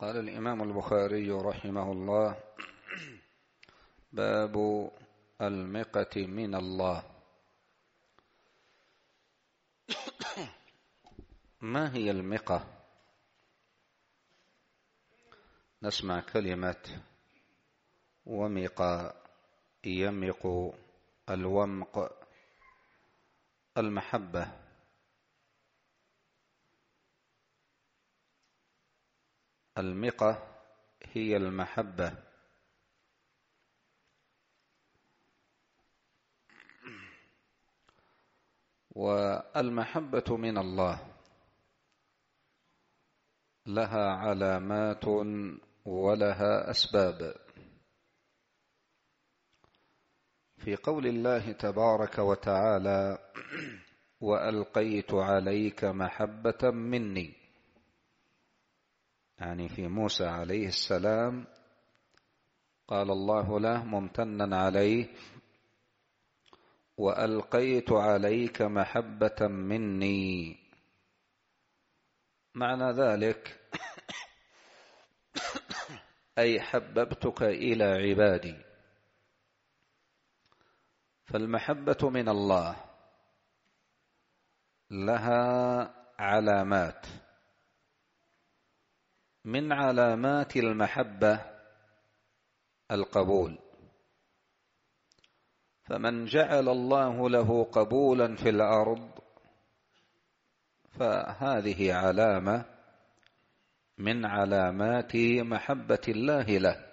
قال الإمام البخاري رحمه الله باب المقة من الله ما هي المقة نسمع كلمة ومقة يمق الومق المحبة المقة هي المحبة والمحبة من الله لها علامات ولها أسباب في قول الله تبارك وتعالى وألقيت عليك محبة مني يعني في موسى عليه السلام قال الله له ممتنا عليه وألقيت عليك محبة مني معنى ذلك أي حببتك إلى عبادي فالمحبة من الله لها علامات من علامات المحبة القبول فمن جعل الله له قبولا في الأرض فهذه علامة من علامات محبة الله له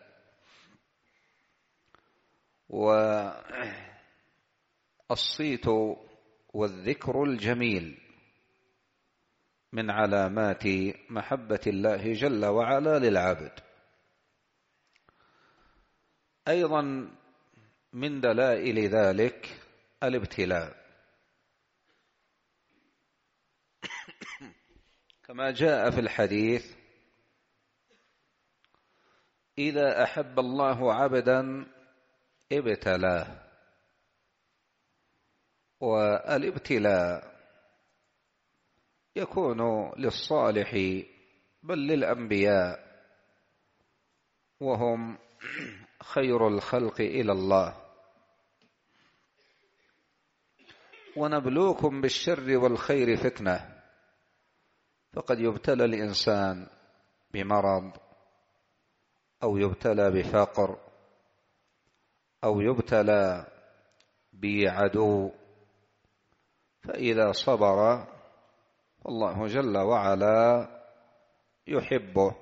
والصيت والذكر الجميل من علامات محبة الله جل وعلا للعبد أيضا من دلائل ذلك الابتلاء كما جاء في الحديث إذا أحب الله عبدا ابتلاه والابتلاء يكون للصالح بل للأنبياء وهم خير الخلق إلى الله ونبلوكم بالشر والخير فتنة فقد يبتلى الإنسان بمرض أو يبتلى بفقر أو يبتلى بعدو فإذا صبر والله جل وعلا يحبه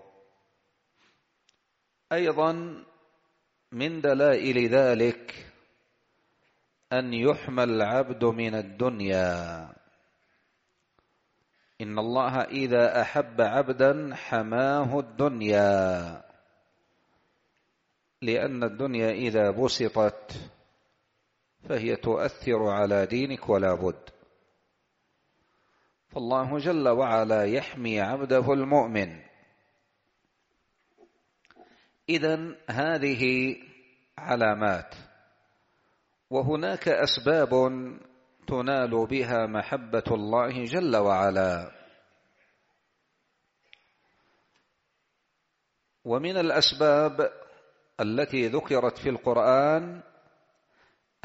أيضا من دلائل ذلك أن يحمى العبد من الدنيا إن الله إذا أحب عبدا حماه الدنيا لأن الدنيا إذا بسطت فهي تؤثر على دينك ولا بد فالله جل وعلا يحمي عبده المؤمن إذا هذه علامات وهناك أسباب تنال بها محبة الله جل وعلا ومن الأسباب التي ذكرت في القرآن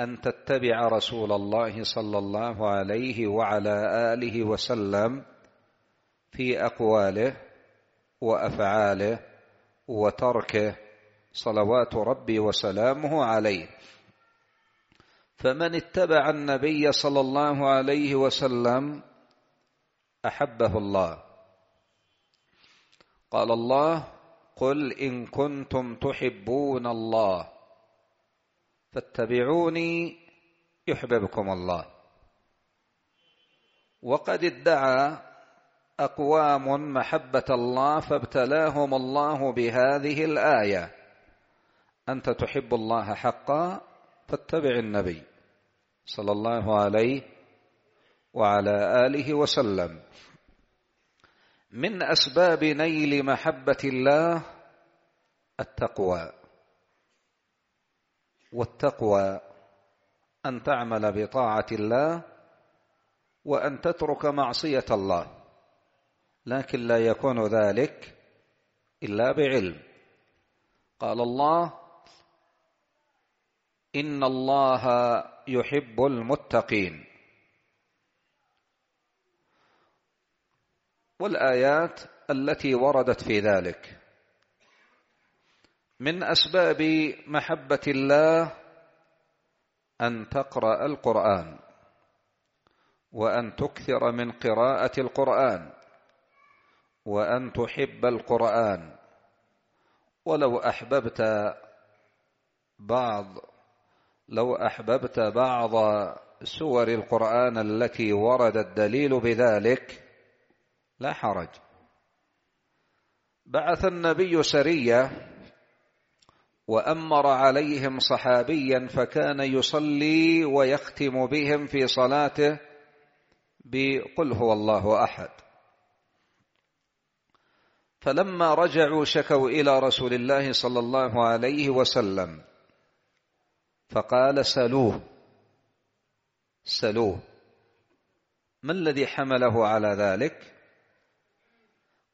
أن تتبع رسول الله صلى الله عليه وعلى آله وسلم في أقواله وأفعاله وتركه صلوات ربي وسلامه عليه فمن اتبع النبي صلى الله عليه وسلم أحبه الله قال الله قل إن كنتم تحبون الله فاتبعوني يحببكم الله وقد ادعى اقوام محبه الله فابتلاهم الله بهذه الايه انت تحب الله حقا فاتبع النبي صلى الله عليه وعلى اله وسلم من اسباب نيل محبه الله التقوى والتقوى أن تعمل بطاعة الله وأن تترك معصية الله لكن لا يكون ذلك إلا بعلم قال الله إن الله يحب المتقين والآيات التي وردت في ذلك من اسباب محبه الله ان تقرا القران وان تكثر من قراءه القران وان تحب القران ولو احببت بعض لو احببت بعض سور القران التي ورد الدليل بذلك لا حرج بعث النبي سريه وأمر عليهم صحابيا فكان يصلي ويختم بهم في صلاته بقل هو الله أحد فلما رجعوا شكوا إلى رسول الله صلى الله عليه وسلم فقال سلوه سلوه ما الذي حمله على ذلك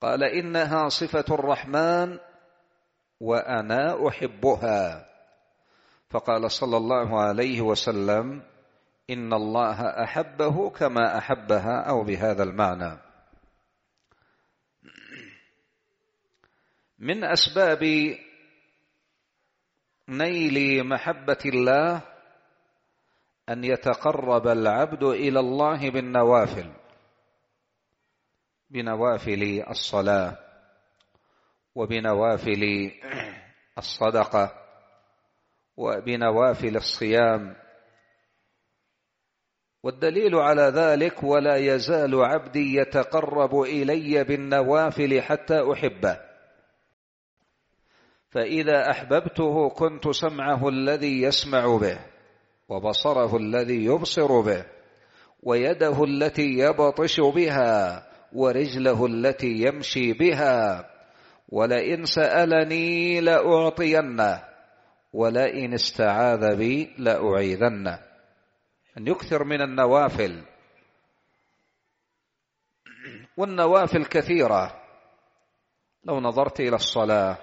قال إنها صفة الرحمن وانا احبها فقال صلى الله عليه وسلم ان الله احبه كما احبها او بهذا المعنى من اسباب نيل محبه الله ان يتقرب العبد الى الله بالنوافل بنوافل الصلاه وبنوافل الصدقة وبنوافل الصيام والدليل على ذلك ولا يزال عبدي يتقرب إلي بالنوافل حتى أحبه فإذا أحببته كنت سمعه الذي يسمع به وبصره الذي يبصر به ويده التي يبطش بها ورجله التي يمشي بها ولئن سألني لأعطينه ولئن استعاذ بي لأعيذنه أن يكثر من النوافل والنوافل كثيرة لو نظرت إلى الصلاة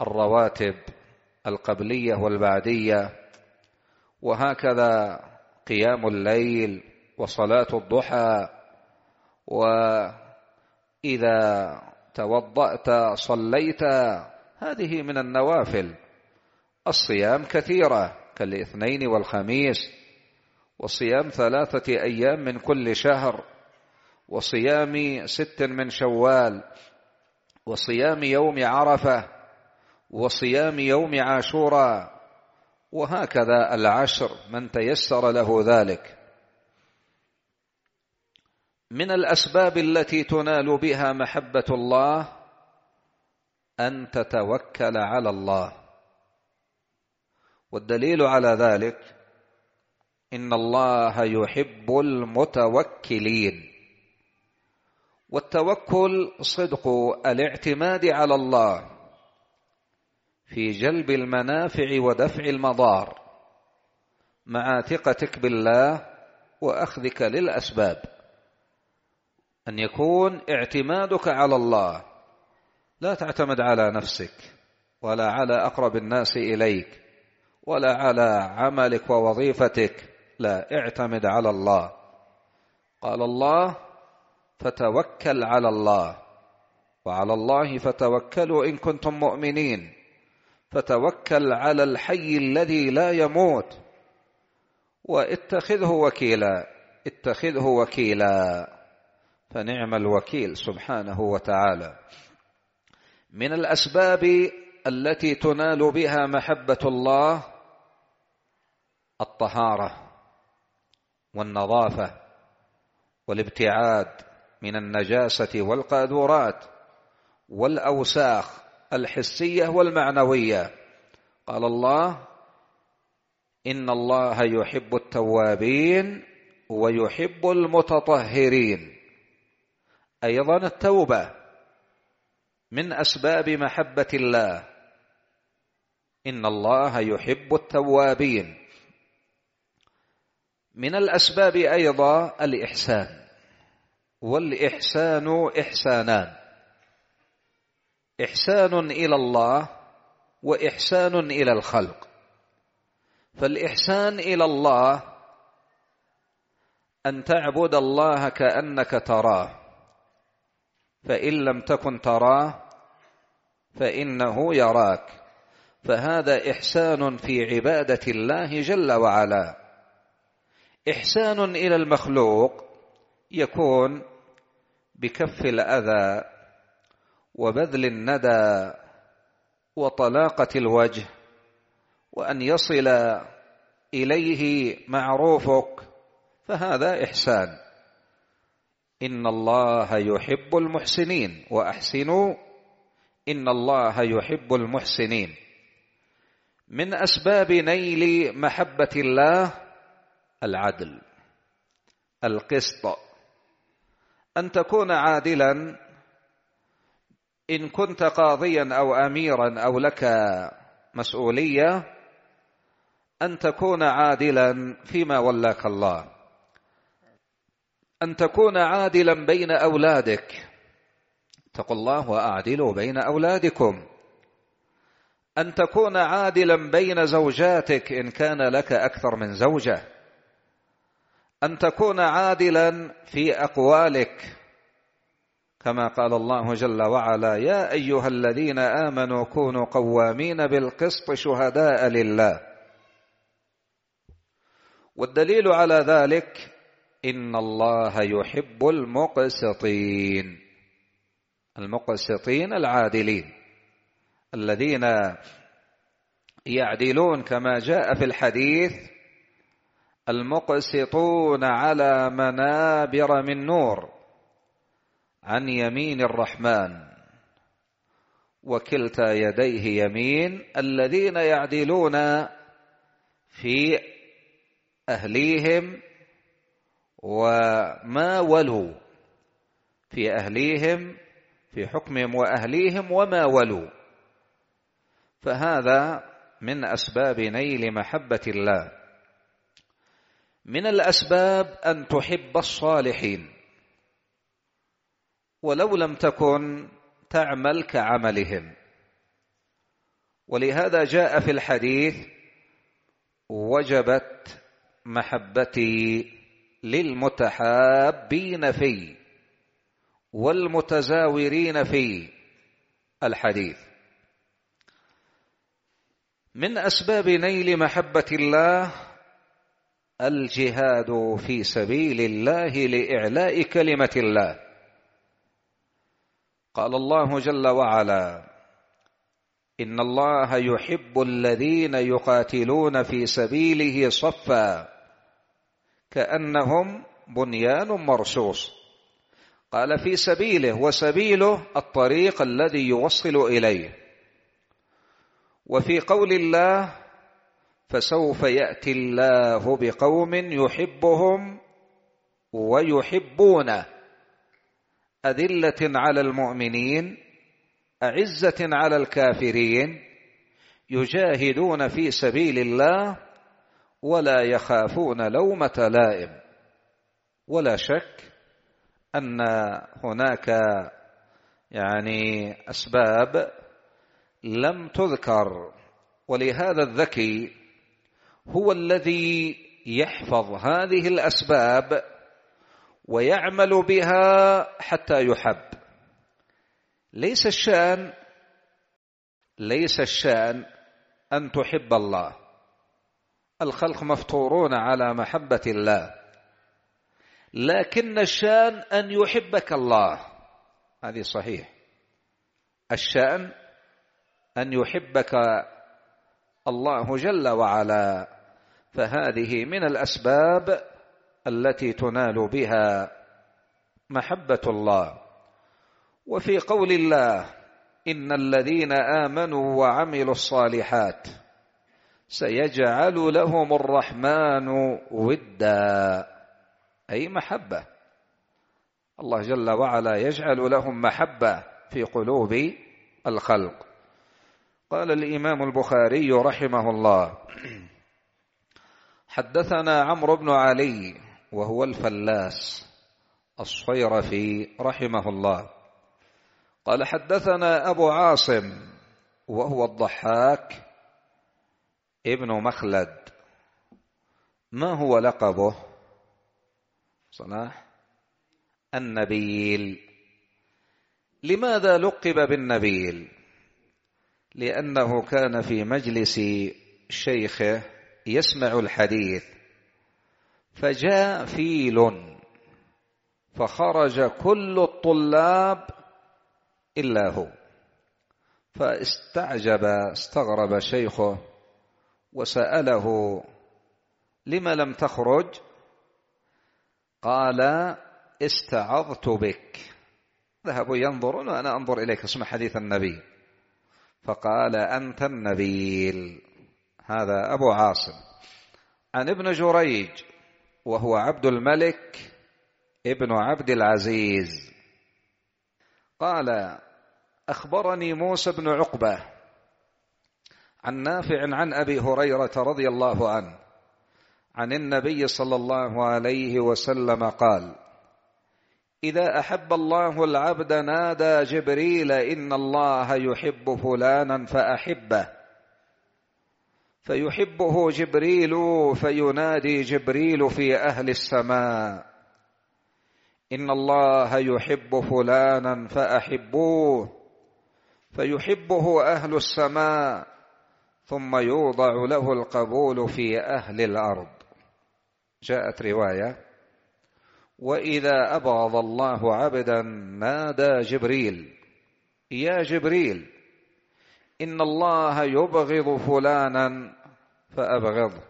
الرواتب القبلية والبعدية وهكذا قيام الليل وصلاة الضحى وإذا توضأت صليت هذه من النوافل الصيام كثيرة كالاثنين والخميس وصيام ثلاثة أيام من كل شهر وصيام ست من شوال وصيام يوم عرفة وصيام يوم عاشورا وهكذا العشر من تيسر له ذلك من الأسباب التي تنال بها محبة الله أن تتوكل على الله والدليل على ذلك إن الله يحب المتوكلين والتوكل صدق الاعتماد على الله في جلب المنافع ودفع المضار مع ثقتك بالله وأخذك للأسباب أن يكون اعتمادك على الله لا تعتمد على نفسك ولا على أقرب الناس إليك ولا على عملك ووظيفتك لا اعتمد على الله قال الله فتوكل على الله وعلى الله فتوكلوا إن كنتم مؤمنين فتوكل على الحي الذي لا يموت واتخذه وكيلا اتخذه وكيلا فنعم الوكيل سبحانه وتعالى من الأسباب التي تنال بها محبة الله الطهارة والنظافة والابتعاد من النجاسة والقاذورات والأوساخ الحسية والمعنوية قال الله إن الله يحب التوابين ويحب المتطهرين أيضا التوبة من أسباب محبة الله إن الله يحب التوابين من الأسباب أيضا الإحسان والإحسان إحسانان إحسان إلى الله وإحسان إلى الخلق فالإحسان إلى الله أن تعبد الله كأنك تراه فإن لم تكن تراه فإنه يراك فهذا إحسان في عبادة الله جل وعلا إحسان إلى المخلوق يكون بكف الأذى وبذل الندى وطلاقة الوجه وأن يصل إليه معروفك فهذا إحسان إن الله يحب المحسنين وأحسنوا إن الله يحب المحسنين من أسباب نيل محبة الله العدل القسط أن تكون عادلا إن كنت قاضيا أو أميرا أو لك مسؤولية أن تكون عادلا فيما ولاك الله أن تكون عادلا بين أولادك اتقوا الله وأعدلوا بين أولادكم أن تكون عادلا بين زوجاتك إن كان لك أكثر من زوجة أن تكون عادلا في أقوالك كما قال الله جل وعلا يا أيها الذين آمنوا كونوا قوامين بالقسط شهداء لله والدليل على ذلك إن الله يحب المقسطين المقسطين العادلين الذين يعدلون كما جاء في الحديث المقسطون على منابر من نور عن يمين الرحمن وكلتا يديه يمين الذين يعدلون في أهليهم وما ولوا في أهليهم في حكمهم وأهليهم وما ولوا فهذا من أسباب نيل محبة الله من الأسباب أن تحب الصالحين ولو لم تكن تعمل كعملهم ولهذا جاء في الحديث وجبت محبتي للمتحابين في والمتزاورين في الحديث من أسباب نيل محبة الله الجهاد في سبيل الله لإعلاء كلمة الله قال الله جل وعلا إن الله يحب الذين يقاتلون في سبيله صفاً كأنهم بنيان مرصوص قال في سبيله وسبيله الطريق الذي يوصل إليه وفي قول الله فسوف يأتي الله بقوم يحبهم ويحبون أذلة على المؤمنين أعزة على الكافرين يجاهدون في سبيل الله ولا يخافون لومة لائم ولا شك أن هناك يعني أسباب لم تذكر ولهذا الذكي هو الذي يحفظ هذه الأسباب ويعمل بها حتى يحب ليس الشان ليس الشان أن تحب الله الخلق مفطورون على محبة الله لكن الشان أن يحبك الله هذه صحيح الشأن أن يحبك الله جل وعلا فهذه من الأسباب التي تنال بها محبة الله وفي قول الله إن الذين آمنوا وعملوا الصالحات سيجعل لهم الرحمن ودا أي محبة الله جل وعلا يجعل لهم محبة في قلوب الخلق قال الإمام البخاري رحمه الله حدثنا عمرو بن علي وهو الفلاس الصيرفي رحمه الله قال حدثنا أبو عاصم وهو الضحاك ابن مخلد ما هو لقبه صلاح النبيل لماذا لقب بالنبيل لأنه كان في مجلس شيخه يسمع الحديث فجاء فيل فخرج كل الطلاب إلا هو فاستعجب استغرب شيخه وسأله لم لم تخرج قال استعظت بك ذهبوا ينظرون وأنا أنظر إليك اسم حديث النبي فقال أنت النبيل هذا أبو عاصم عن ابن جريج وهو عبد الملك ابن عبد العزيز قال أخبرني موسى بن عقبة عن نافع عن أبي هريرة رضي الله عنه عن النبي صلى الله عليه وسلم قال إذا أحب الله العبد نادى جبريل إن الله يحب فلانا فأحبه فيحبه جبريل فينادي جبريل في أهل السماء إن الله يحب فلانا فأحبوه فيحبه أهل السماء ثم يوضع له القبول في أهل الأرض جاءت رواية وإذا أبغض الله عبدا نادى جبريل يا جبريل إن الله يبغض فلانا فأبغضه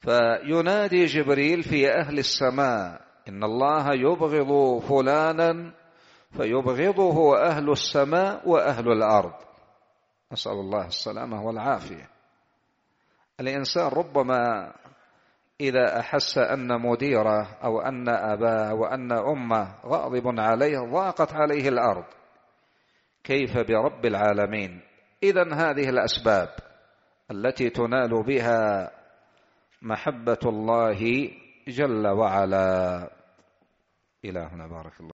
فينادي جبريل في أهل السماء إن الله يبغض فلانا فيبغضه أهل السماء وأهل الأرض نسأل الله السلامة والعافية الإنسان ربما إذا أحس أن مديره أو أن أباه وأن أمه غاضب عليه ضاقت عليه الأرض كيف برب العالمين إذا هذه الأسباب التي تنال بها محبة الله جل وعلا إلهنا بارك الله